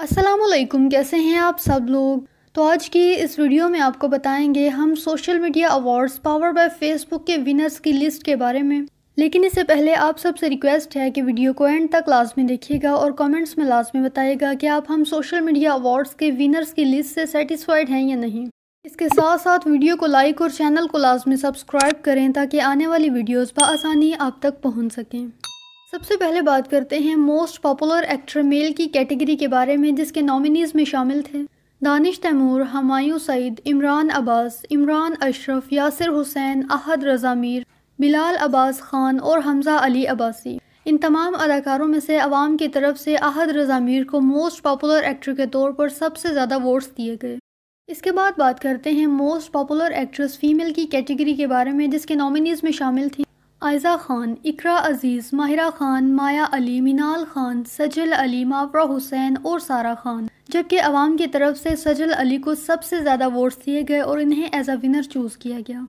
असलकुम कैसे हैं आप सब लोग तो आज की इस वीडियो में आपको बताएंगे हम social media awards power by Facebook के विनर्स की लिस्ट के बारे में लेकिन इससे पहले आप सबसे रिक्वेस्ट है कि वीडियो को एंड तक लाजमी देखिएगा और कमेंट्स में लाजमी बताइएगा कि आप हम सोशल मीडिया अवार्ड्स के विनर्स की लिस्ट से सेटिस्फाइड हैं या नहीं इसके साथ साथ वीडियो को लाइक और चैनल को लाजमी सब्सक्राइब करें ताकि आने वाली वीडियोज़ बसानी आप तक पहुँच सकें सबसे पहले बात करते हैं मोस्ट पॉपुलर एक्टर मेल की कैटेगरी के बारे में जिसके नॉमिनीज़ में शामिल थे दानिश तैमूर हमायूं सईद इमरान अब्बास इमरान अशरफ यासिर हुसैन अहद रजामीर बिलाल अब्बास खान और हमजा अली अब्बासी इन तमाम अदाकारों में से अवाम की तरफ से अहद रजामीर को मोस्ट पॉपुलर एक्टर के तौर पर सबसे ज़्यादा वोट्स दिए गए इसके बाद बात करते हैं मोस्ट पॉपुलर एक्ट्रेस फीमेल की कैटेगरी के बारे में जिसके नॉमिनीज़ में शामिल थी आयज़ा ख़ान इकरा अज़ीज़ माहिरा ख़ान माया अली मीनाल ख़ान सजल अली मावरा हुसैन और सारा ख़ान जबकि आवाम की तरफ से सजल अली को सबसे ज़्यादा वोट्स दिए गए और इन्हें एज अ विनर चूज़ किया गया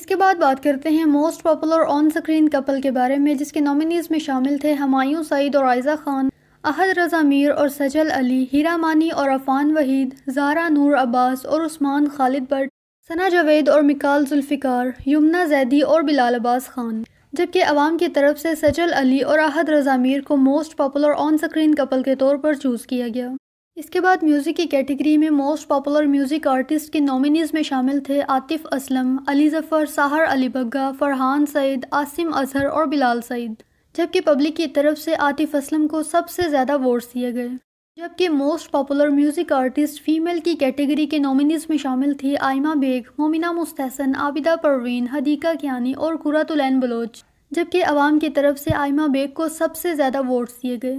इसके बाद बात करते हैं most popular on screen couple के बारे में जिसके नॉमिनीज़ में शामिल थे हमायूं सईद और आयज़ा ख़ान अहद रज़ा मीर और सजल अली हीरा मानी और अफ़ान वहीद जारा नूर अब्बास और उस्मान खालिद बट सना जावेद और मिकाल जुल्फ़िकार यमुना जैदी और बिलाल अब्बास खान जबकि अवाम की तरफ से सजल अली और अहद रजा मीर को most popular on screen couple के तौर पर चूज़ किया गया इसके बाद म्यूज़िक की कैटेगरी में मोस्ट पॉपुलर म्यूज़िक आर्टिस्ट के नॉमिनीज़ में शामिल थे आतिफ़ असलम अली ज़फ़र साहर अली बग्गा फ़रहान सईद आसिम अजहर और बिलाल सईद जबकि पब्लिक की तरफ से आतिफ़ असलम को सबसे ज़्यादा वोट्स दिए गए जबकि most popular music artist female की कैटेगरी के नॉमिनीज़ में शामिल थी आयमा बेग मोमिना मुस्तहसन आबिदा परवीन हदीका कियानी और कुरातुलैन बलोच जबकि आवाम की तरफ से आयमा बेग को सबसे ज़्यादा वोट्स दिए गए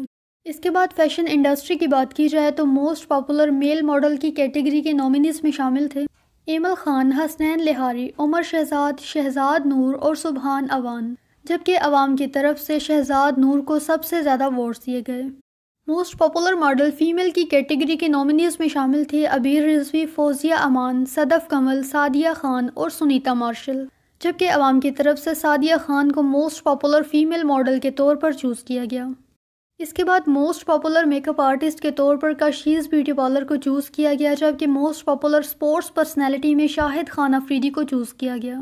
इसके बाद फैशन इंडस्ट्री की बात की जाए तो मोस्ट पॉपुलर मेल मॉडल की कैटेगरी के नॉमिनीज़ में शामिल थे एमल खान हसनैन लिहारी उमर शहजाद शहजाद नूर और सुबहान अवान जबकि अवाम की तरफ से शहजाद नूर को सबसे ज़्यादा वोट्स दिए गए मोस्ट पॉपुलर मॉडल फीमेल की कैटेगरी के नॉमिनीज़ में शामिल थे अबीर रिजवी फौजिया अमान सदफ कमल सादिया खान और सुनीता मार्शल जबकि अवाम की तरफ से सादिया खान को मोस्ट पॉपुलर फीमेल मॉडल के तौर पर चूज़ किया गया इसके बाद मोस्ट पॉपुलर मेकअप आर्टिस्ट के तौर पर कशीज़ ब्यूटी पार्लर को चूज़ किया गया जबकि मोस्ट पॉपुलर स्पोर्ट्स पर्सनैलिटी में शाहिद खान अफरीदी को चूज़ किया गया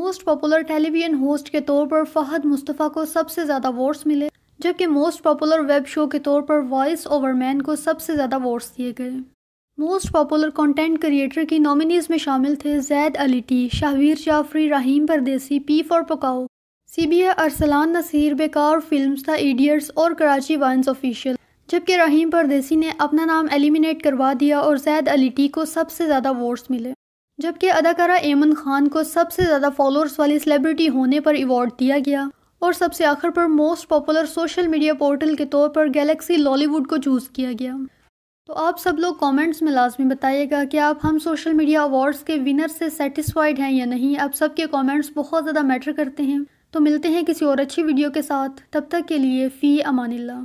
मोस्ट पॉपुलर टेलीविजन होस्ट के तौर पर फ़हद मुस्तफ़ा को सबसे ज़्यादा वोट्स मिले जबकि मोस्ट पॉपुलर वेब शो के तौर पर वॉइस ओवर मैन को सबसे ज़्यादा वोट्स दिए गए मोस्ट पॉपुलर कंटेंट क्रिएटर की नॉमिनीज़ में शामिल थे Zaid Ali T Shahveer Jafry Raheem Pardesi P for Pakao CBA Arsalan Naseer Bekaar films था ईडियट्स और कराची वाइन्स ऑफिशियल जबकि रहीम परदेसी ने अपना नाम एलिमिनेट करवा दिया और जैद अली टी को सबसे ज़्यादा वोट्स मिले जबकि अदाकारा एमन खान को सबसे ज़्यादा फॉलोअर्स वाली सेलिब्रिटी होने पर अवार्ड दिया गया और सबसे आखिर पर most popular social media portal के तौर पर गैलेक्सी लॉलीवुड को चूज़ किया गया तो आप सब लोग कमेंट्स में लाजमी बताइएगा कि आप हम सोशल मीडिया अवार्ड्स के विनर से सेटिस्फाइड हैं या नहीं आप सबके कमेंट्स बहुत ज़्यादा मैटर करते हैं तो मिलते हैं किसी और अच्छी वीडियो के साथ तब तक के लिए फ़ी अमानिल्ला